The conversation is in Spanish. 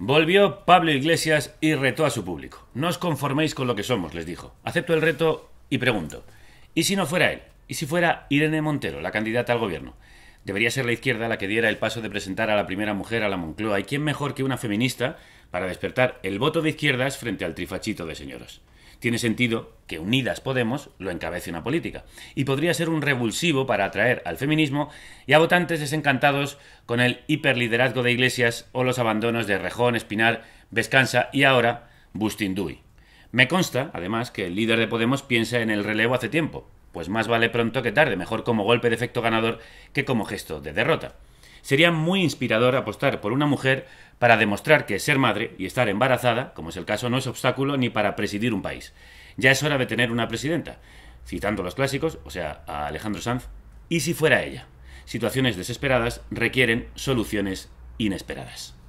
Volvió Pablo Iglesias y retó a su público. No os conforméis con lo que somos, les dijo. Acepto el reto y pregunto. ¿Y si no fuera él? ¿Y si fuera Irene Montero, la candidata al gobierno? Debería ser la izquierda la que diera el paso de presentar a la primera mujer a la Moncloa. ¿Y quién mejor que una feminista para despertar el voto de izquierdas frente al trifachito de señoras? tiene sentido que Unidas Podemos lo encabece una política. Y podría ser un revulsivo para atraer al feminismo y a votantes desencantados con el hiperliderazgo de Iglesias o los abandonos de Rejón, Espinar, Vescanza y ahora Bustinduy. Me consta, además, que el líder de Podemos piensa en el relevo hace tiempo, pues más vale pronto que tarde, mejor como golpe de efecto ganador que como gesto de derrota sería muy inspirador apostar por una mujer para demostrar que ser madre y estar embarazada, como es el caso, no es obstáculo ni para presidir un país. Ya es hora de tener una presidenta, citando los clásicos, o sea, a Alejandro Sanz, y si fuera ella. Situaciones desesperadas requieren soluciones inesperadas.